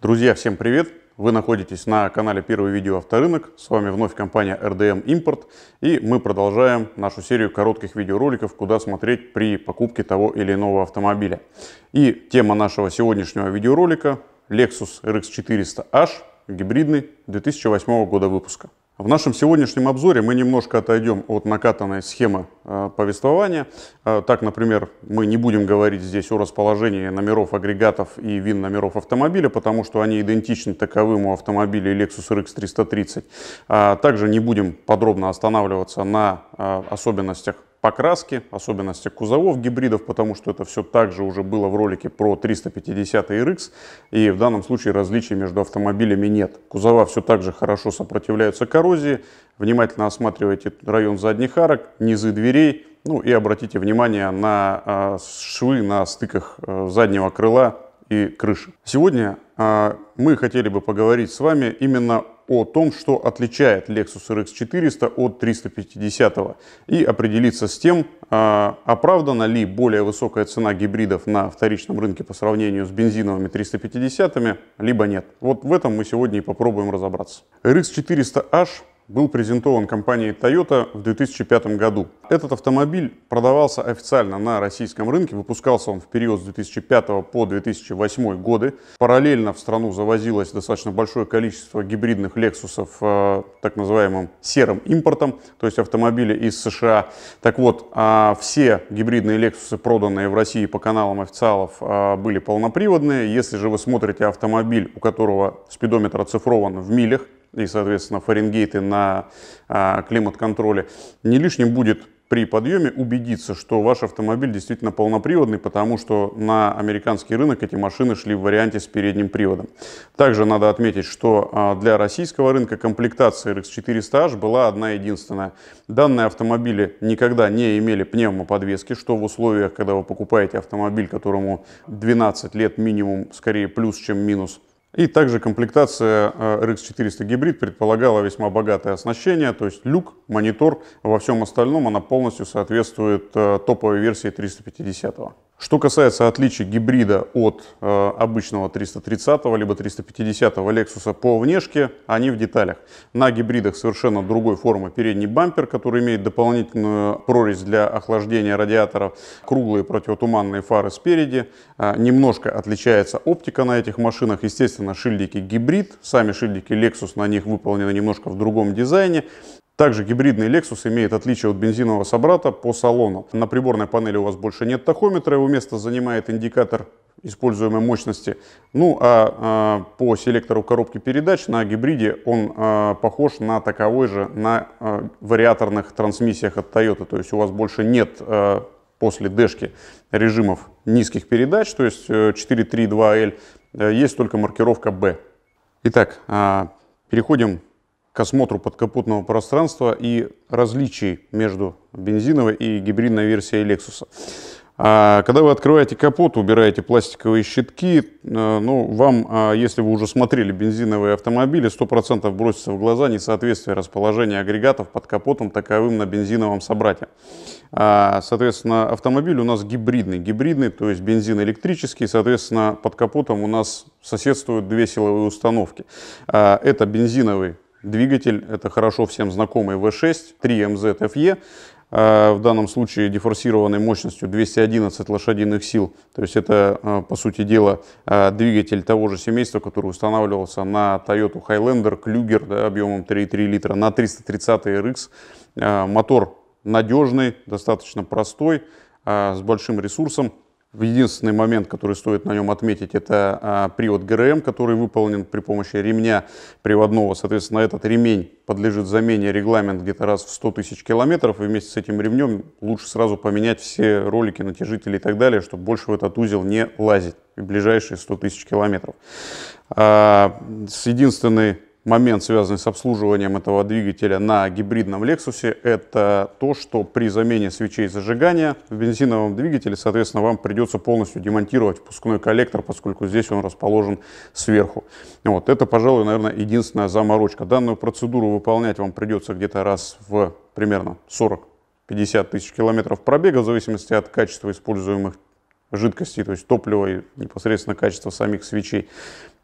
Друзья, всем привет! Вы находитесь на канале Первый видео Авторынок. С вами вновь компания RDM Import. И мы продолжаем нашу серию коротких видеороликов, куда смотреть при покупке того или иного автомобиля. И тема нашего сегодняшнего видеоролика Lexus RX400H гибридный 2008 года выпуска. В нашем сегодняшнем обзоре мы немножко отойдем от накатанной схемы э, повествования. Э, так, например, мы не будем говорить здесь о расположении номеров агрегатов и вин номеров автомобиля, потому что они идентичны таковым у автомобилей Lexus RX 330. А также не будем подробно останавливаться на э, особенностях покраски, особенности кузовов гибридов, потому что это все также уже было в ролике про 350 RX, и в данном случае различий между автомобилями нет. Кузова все так же хорошо сопротивляются коррозии, внимательно осматривайте район задних арок, низы дверей, ну и обратите внимание на а, швы на стыках э, заднего крыла и крыши. Сегодня а, мы хотели бы поговорить с вами именно о том, что отличает Lexus RX 400 от 350 и определиться с тем, а, оправдана ли более высокая цена гибридов на вторичном рынке по сравнению с бензиновыми 350 либо нет. Вот в этом мы сегодня и попробуем разобраться. RX 400H был презентован компанией Toyota в 2005 году. Этот автомобиль продавался официально на российском рынке, выпускался он в период с 2005 по 2008 годы. Параллельно в страну завозилось достаточно большое количество гибридных Lexus э, так называемым серым импортом, то есть автомобили из США. Так вот, э, все гибридные Lexus, проданные в России по каналам официалов, э, были полноприводные. Если же вы смотрите автомобиль, у которого спидометр оцифрован в милях, и, соответственно, Фаренгейты на а, климат-контроле, не лишним будет при подъеме убедиться, что ваш автомобиль действительно полноприводный, потому что на американский рынок эти машины шли в варианте с передним приводом. Также надо отметить, что а, для российского рынка комплектация RX400H была одна единственная. Данные автомобили никогда не имели пневмоподвески, что в условиях, когда вы покупаете автомобиль, которому 12 лет минимум, скорее плюс, чем минус, и также комплектация э, RX400 гибрид предполагала весьма богатое оснащение, то есть люк, монитор, во всем остальном она полностью соответствует э, топовой версии 350 -го. Что касается отличия гибрида от э, обычного 330 либо 350 Lexus по внешке, они в деталях. На гибридах совершенно другой формы передний бампер, который имеет дополнительную прорезь для охлаждения радиаторов, круглые противотуманные фары спереди. Э, немножко отличается оптика на этих машинах. Естественно, шильдики гибрид, сами шильдики Lexus на них выполнены немножко в другом дизайне. Также гибридный Lexus имеет отличие от бензинового собрата по салону. На приборной панели у вас больше нет тахометра, его место занимает индикатор используемой мощности. Ну а э, по селектору коробки передач на гибриде он э, похож на таковой же на э, вариаторных трансмиссиях от Toyota. То есть у вас больше нет э, после дэшки режимов низких передач, то есть 4.3.2L, э, э, есть только маркировка B. Итак, переходим к осмотру подкапотного пространства и различий между бензиновой и гибридной версией Lexus. А, когда вы открываете капот, убираете пластиковые щитки, э, ну, вам, а, если вы уже смотрели бензиновые автомобили, 100% бросится в глаза несоответствие расположения агрегатов под капотом таковым на бензиновом собрате. А, соответственно, автомобиль у нас гибридный. Гибридный, то есть бензин электрический. Соответственно, под капотом у нас соседствуют две силовые установки. Это бензиновый Двигатель это хорошо всем знакомый V6 3MZFE, а в данном случае дефорсированной мощностью 211 лошадиных сил. То есть это, а, по сути дела, а, двигатель того же семейства, который устанавливался на Toyota Highlander, Kluger да, объемом 3,3 литра, на 330 RX. Мотор надежный, достаточно простой, с большим ресурсом. Единственный момент, который стоит на нем отметить, это а, привод ГРМ, который выполнен при помощи ремня приводного. Соответственно, этот ремень подлежит замене регламент где-то раз в 100 тысяч километров. И вместе с этим ремнем лучше сразу поменять все ролики, натяжители и так далее, чтобы больше в этот узел не лазить в ближайшие 100 тысяч километров. А, с единственной момент, связанный с обслуживанием этого двигателя на гибридном Lexus, это то, что при замене свечей зажигания в бензиновом двигателе, соответственно, вам придется полностью демонтировать впускной коллектор, поскольку здесь он расположен сверху. Вот, это, пожалуй, наверное, единственная заморочка. Данную процедуру выполнять вам придется где-то раз в примерно 40-50 тысяч километров пробега, в зависимости от качества используемых жидкости, то есть топлива и непосредственно качество самих свечей.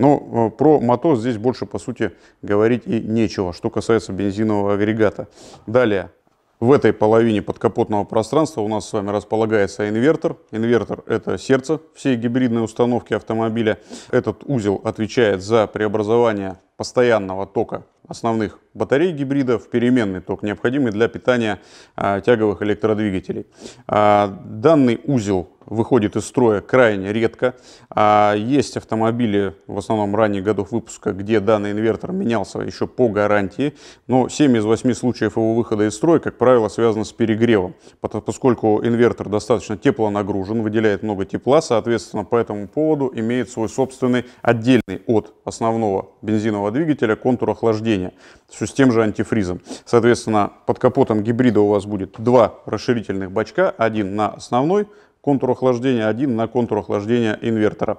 Но ну, э, про мотор здесь больше, по сути, говорить и нечего, что касается бензинового агрегата. Далее, в этой половине подкапотного пространства у нас с вами располагается инвертор. Инвертор – это сердце всей гибридной установки автомобиля. Этот узел отвечает за преобразование постоянного тока основных батарей гибридов, переменный ток, необходимый для питания а, тяговых электродвигателей. А, данный узел выходит из строя крайне редко. А, есть автомобили, в основном ранних годов выпуска, где данный инвертор менялся еще по гарантии, но 7 из 8 случаев его выхода из строя, как правило, связано с перегревом, поскольку инвертор достаточно теплонагружен, выделяет много тепла, соответственно, по этому поводу имеет свой собственный отдельный от основного бензинового двигателя контур охлаждения все с тем же антифризом. Соответственно, под капотом гибрида у вас будет два расширительных бачка, один на основной контур охлаждения, один на контур охлаждения инвертора.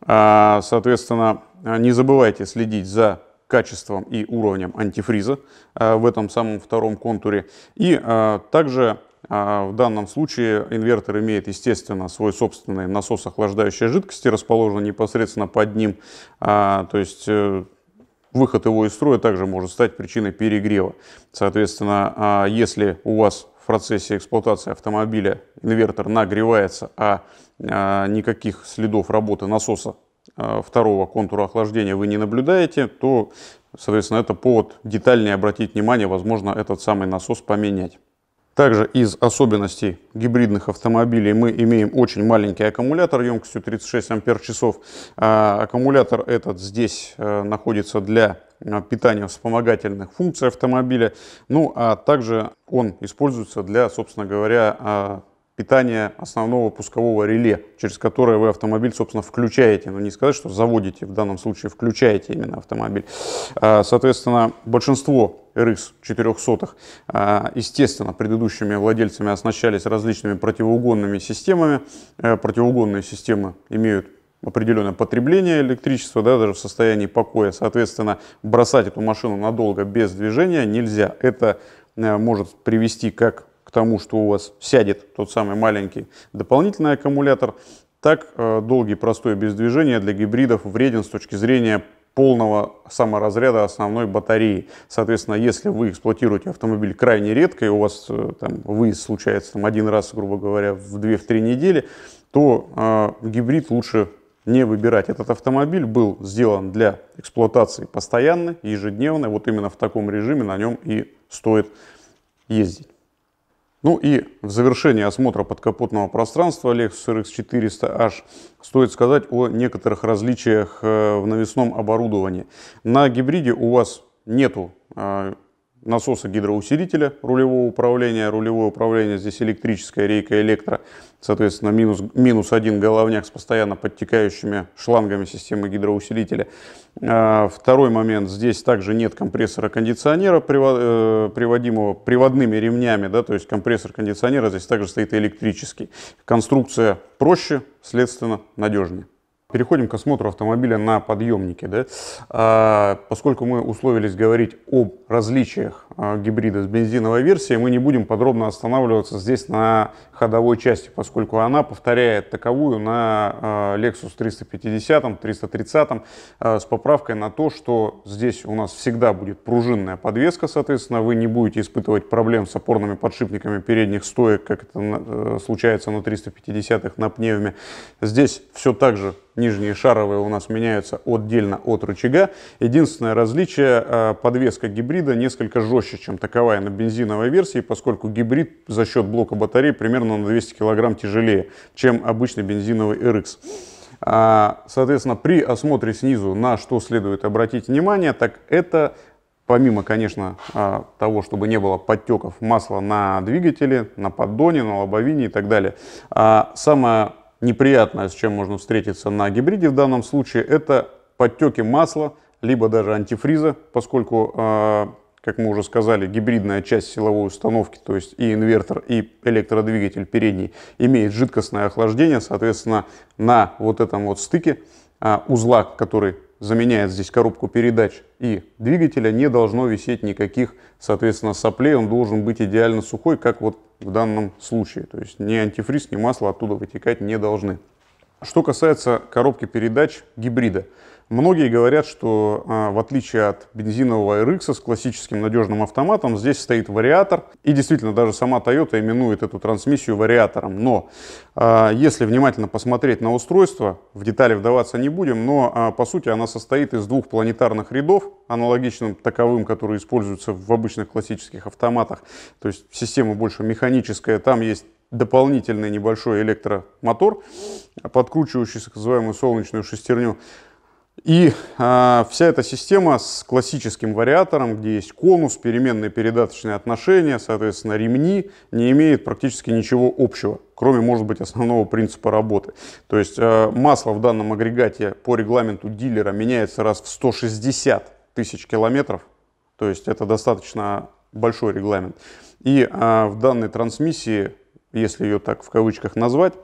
А, соответственно, не забывайте следить за качеством и уровнем антифриза а, в этом самом втором контуре. И а, также в данном случае инвертор имеет, естественно, свой собственный насос охлаждающей жидкости, расположен непосредственно под ним. То есть э, Выход его из строя также может стать причиной перегрева. Соответственно, а, если у вас в процессе эксплуатации автомобиля инвертор нагревается, а, а никаких следов работы насоса а, второго контура охлаждения вы не наблюдаете, то, соответственно, это повод детальнее обратить внимание, возможно, этот самый насос поменять. Также из особенностей гибридных автомобилей мы имеем очень маленький аккумулятор емкостью 36 ампер-часов. А, аккумулятор этот здесь э, находится для э, питания вспомогательных функций автомобиля. Ну а также он используется для, собственно говоря, а, питание основного пускового реле, через которое вы автомобиль, собственно, включаете. Но ну, не сказать, что заводите, в данном случае включаете именно автомобиль. А, соответственно, большинство RX 400, а, естественно, предыдущими владельцами оснащались различными противоугонными системами. Э, противоугонные системы имеют определенное потребление электричества, да, даже в состоянии покоя. Соответственно, бросать эту машину надолго без движения нельзя. Это э, может привести как к тому, что у вас сядет тот самый маленький дополнительный аккумулятор, так э, долгий простой без движения для гибридов вреден с точки зрения полного саморазряда основной батареи. Соответственно, если вы эксплуатируете автомобиль крайне редко, и у вас э, там выезд случается там, один раз, грубо говоря, в 2-3 недели, то э, гибрид лучше не выбирать. Этот автомобиль был сделан для эксплуатации постоянно, ежедневно. Вот именно в таком режиме на нем и стоит ездить. Ну и в завершении осмотра подкапотного пространства Lexus RX400H стоит сказать о некоторых различиях э, в навесном оборудовании. На гибриде у вас нету э, насоса гидроусилителя рулевого управления. Рулевое управление здесь электрическая рейка электро. Соответственно, минус, минус один головняк с постоянно подтекающими шлангами системы гидроусилителя. А, второй момент. Здесь также нет компрессора-кондиционера, э, приводимого приводными ремнями. Да, то есть компрессор кондиционера здесь также стоит электрический. Конструкция проще, следственно надежнее. Переходим к осмотру автомобиля на подъемнике. Да? А, поскольку мы условились говорить об различиях а, гибрида с бензиновой версией. Мы не будем подробно останавливаться здесь на ходовой части, поскольку она повторяет таковую на а, Lexus 350, 330 а, с поправкой на то, что здесь у нас всегда будет пружинная подвеска, соответственно, вы не будете испытывать проблем с опорными подшипниками передних стоек, как это э, случается на 350-х на пневме. Здесь все так же нижние шаровые у нас меняются отдельно от рычага. Единственное различие, подвеска гибрида несколько жестче больше, чем таковая на бензиновой версии, поскольку гибрид за счет блока батареи примерно на 200 кг тяжелее, чем обычный бензиновый RX. А, соответственно, при осмотре снизу на что следует обратить внимание, так это помимо, конечно, а, того, чтобы не было подтеков масла на двигателе, на поддоне, на лобовине и так далее, а, самое неприятное, с чем можно встретиться на гибриде в данном случае, это подтеки масла, либо даже антифриза, поскольку как мы уже сказали, гибридная часть силовой установки, то есть и инвертор, и электродвигатель передний, имеет жидкостное охлаждение, соответственно, на вот этом вот стыке а, узла, который заменяет здесь коробку передач и двигателя, не должно висеть никаких, соответственно, соплей, он должен быть идеально сухой, как вот в данном случае. То есть ни антифриз, ни масло оттуда вытекать не должны. Что касается коробки передач гибрида. Многие говорят, что а, в отличие от бензинового RX с классическим надежным автоматом, здесь стоит вариатор. И действительно, даже сама Toyota именует эту трансмиссию вариатором. Но а, если внимательно посмотреть на устройство, в детали вдаваться не будем, но а, по сути она состоит из двух планетарных рядов, аналогичным таковым, которые используются в обычных классических автоматах. То есть система больше механическая, там есть дополнительный небольшой электромотор, подкручивающий так называемую солнечную шестерню. И э, вся эта система с классическим вариатором, где есть конус, переменные передаточные отношения, соответственно, ремни, не имеет практически ничего общего, кроме, может быть, основного принципа работы. То есть э, масло в данном агрегате по регламенту дилера меняется раз в 160 тысяч километров, то есть это достаточно большой регламент. И э, в данной трансмиссии, если ее так в кавычках назвать,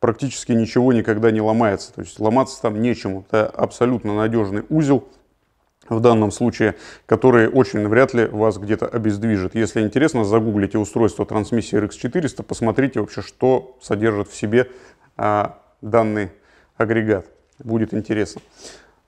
практически ничего никогда не ломается. То есть ломаться там нечему. Это абсолютно надежный узел, в данном случае, который очень вряд ли вас где-то обездвижит. Если интересно, загуглите устройство трансмиссии RX400, посмотрите вообще, что содержит в себе а, данный агрегат. Будет интересно.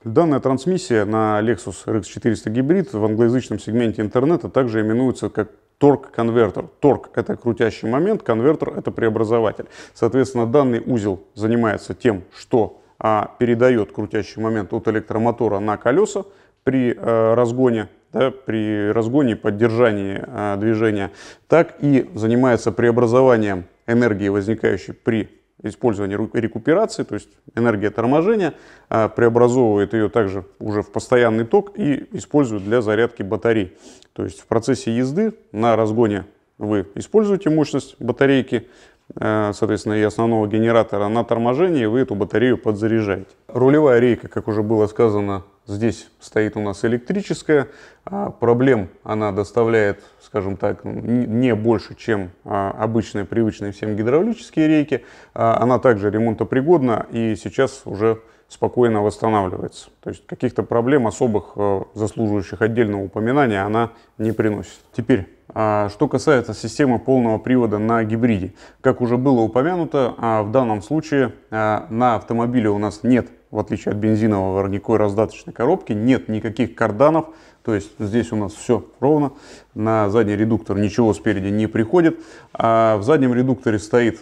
Данная трансмиссия на Lexus RX400 гибрид в англоязычном сегменте интернета также именуется как торг-конвертер. Торг – это крутящий момент, конвертер – это преобразователь. Соответственно, данный узел занимается тем, что а, передает крутящий момент от электромотора на колеса при а, разгоне, да, при разгоне и поддержании а, движения, так и занимается преобразованием энергии, возникающей при использование рекуперации, то есть энергия торможения, а, преобразовывает ее также уже в постоянный ток и использует для зарядки батарей. То есть в процессе езды на разгоне вы используете мощность батарейки, а, соответственно, и основного генератора на торможении, вы эту батарею подзаряжаете. Рулевая рейка, как уже было сказано, Здесь стоит у нас электрическая. А проблем она доставляет, скажем так, не больше, чем а, обычные, привычные всем гидравлические рейки. А она также ремонтопригодна и сейчас уже спокойно восстанавливается. То есть каких-то проблем особых, заслуживающих отдельного упоминания, она не приносит. Теперь, что касается системы полного привода на гибриде. Как уже было упомянуто, в данном случае на автомобиле у нас нет в отличие от бензинового родниковой раздаточной коробки, нет никаких карданов, то есть здесь у нас все ровно, на задний редуктор ничего спереди не приходит, а в заднем редукторе стоит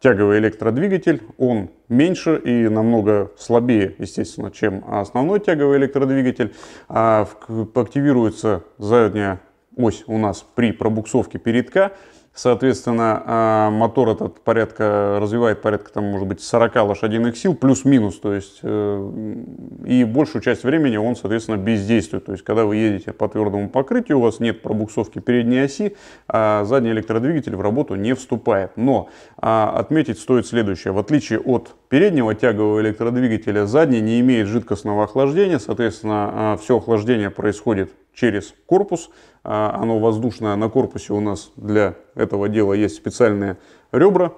тяговый электродвигатель, он меньше и намного слабее, естественно, чем основной тяговый электродвигатель, а активируется задняя ось у нас при пробуксовке передка, Соответственно, а, мотор этот порядка, развивает порядка, там, может быть, 40 лошадиных сил, плюс-минус, то есть, э, и большую часть времени он, соответственно, бездействует. То есть, когда вы едете по твердому покрытию, у вас нет пробуксовки передней оси, а задний электродвигатель в работу не вступает. Но а, отметить стоит следующее. В отличие от переднего тягового электродвигателя, задний не имеет жидкостного охлаждения, соответственно, а, все охлаждение происходит через корпус. А, оно воздушное. А на корпусе у нас для этого дела есть специальные ребра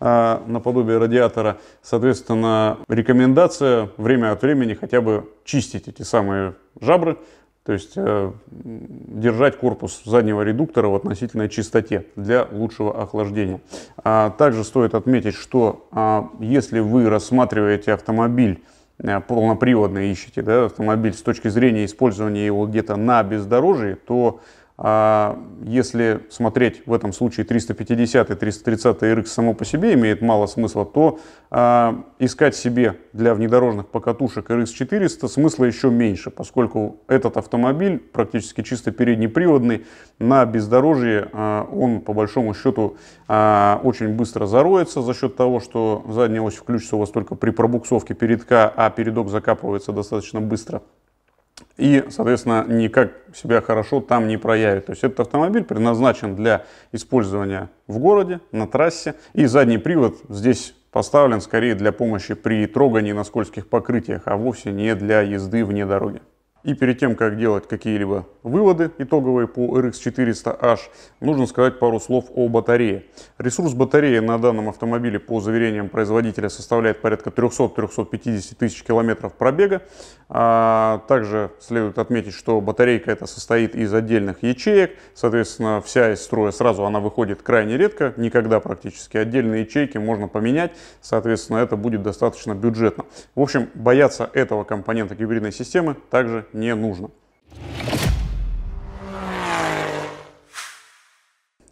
а, наподобие радиатора. Соответственно, рекомендация время от времени хотя бы чистить эти самые жабры, то есть э, держать корпус заднего редуктора в относительной чистоте для лучшего охлаждения. также стоит отметить, что если вы рассматриваете автомобиль Э, полноприводный ищете да, автомобиль с точки зрения использования его где-то на бездорожье, то а если смотреть в этом случае 350 и 330 RX само по себе имеет мало смысла, то а, искать себе для внедорожных покатушек RX400 смысла еще меньше, поскольку этот автомобиль практически чисто переднеприводный, на бездорожье а, он по большому счету очень быстро зароется за счет того, что задняя ось включится у вас только при пробуксовке передка, а передок закапывается достаточно быстро и, соответственно, никак себя хорошо там не проявит. То есть этот автомобиль предназначен для использования в городе, на трассе, и задний привод здесь поставлен скорее для помощи при трогании на скользких покрытиях, а вовсе не для езды вне дороги. И перед тем, как делать какие-либо выводы итоговые по RX400H, нужно сказать пару слов о батарее. Ресурс батареи на данном автомобиле, по заверениям производителя, составляет порядка 300-350 тысяч километров пробега. А также следует отметить, что батарейка эта состоит из отдельных ячеек. Соответственно, вся из строя сразу она выходит крайне редко, никогда практически. Отдельные ячейки можно поменять, соответственно, это будет достаточно бюджетно. В общем, бояться этого компонента гибридной системы также не нужно.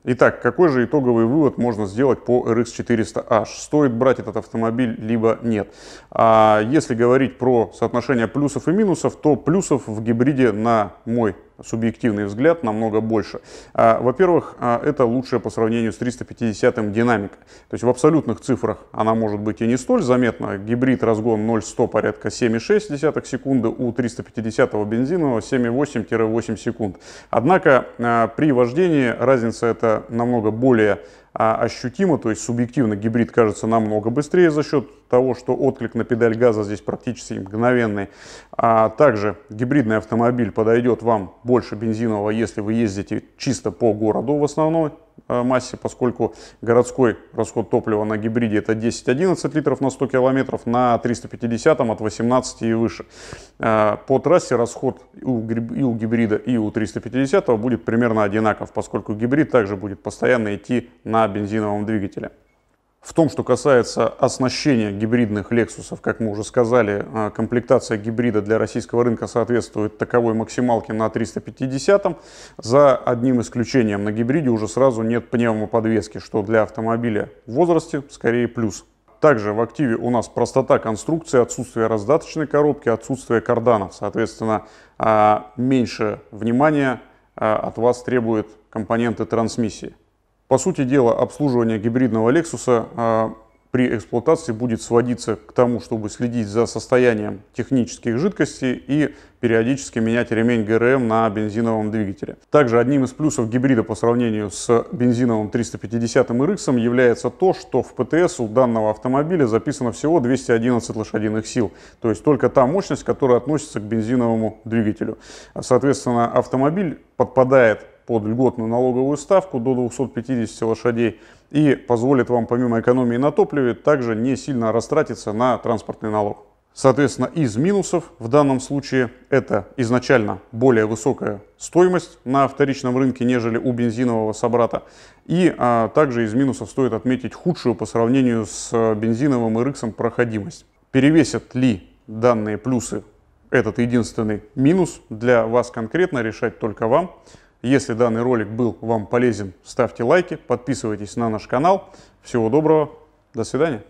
Итак, какой же итоговый вывод можно сделать по RX400H? Стоит брать этот автомобиль, либо нет? А если говорить про соотношение плюсов и минусов, то плюсов в гибриде, на мой субъективный взгляд, намного больше. А, во-первых, а, это лучшая по сравнению с 350-м динамика. То есть в абсолютных цифрах она может быть и не столь заметна. Гибрид разгон 0-100 порядка 7,6 секунды, у 350-го бензинового 7,8-8 секунд. Однако а, при вождении разница это намного более а ощутимо, то есть субъективно гибрид кажется намного быстрее за счет того, что отклик на педаль газа здесь практически мгновенный. А также гибридный автомобиль подойдет вам больше бензинового, если вы ездите чисто по городу в основном, Э, массе, поскольку городской расход топлива на гибриде это 10-11 литров на 100 километров, на 350 от 18 и выше. Э, по трассе расход и у гибрида, и у 350 будет примерно одинаков, поскольку гибрид также будет постоянно идти на бензиновом двигателе. В том, что касается оснащения гибридных лексусов, как мы уже сказали, а, комплектация гибрида для российского рынка соответствует таковой максималке на 350 За одним исключением на гибриде уже сразу нет пневмоподвески, что для автомобиля в возрасте скорее плюс. Также в активе у нас простота конструкции, отсутствие раздаточной коробки, отсутствие карданов. Соответственно, а, меньше внимания а, от вас требуют компоненты трансмиссии. По сути дела, обслуживание гибридного Lexus а, при эксплуатации будет сводиться к тому, чтобы следить за состоянием технических жидкостей и периодически менять ремень ГРМ на бензиновом двигателе. Также одним из плюсов гибрида по сравнению с бензиновым 350 RX является то, что в ПТС у данного автомобиля записано всего 211 лошадиных сил, то есть только та мощность, которая относится к бензиновому двигателю. Соответственно, автомобиль подпадает под льготную налоговую ставку до 250 лошадей и позволит вам помимо экономии на топливе также не сильно растратиться на транспортный налог. Соответственно, из минусов в данном случае это изначально более высокая стоимость на вторичном рынке, нежели у бензинового собрата. И а, также из минусов стоит отметить худшую по сравнению с э, бензиновым и рыксом проходимость. Перевесят ли данные плюсы этот единственный минус для вас конкретно решать только вам. Если данный ролик был вам полезен, ставьте лайки, подписывайтесь на наш канал. Всего доброго, до свидания.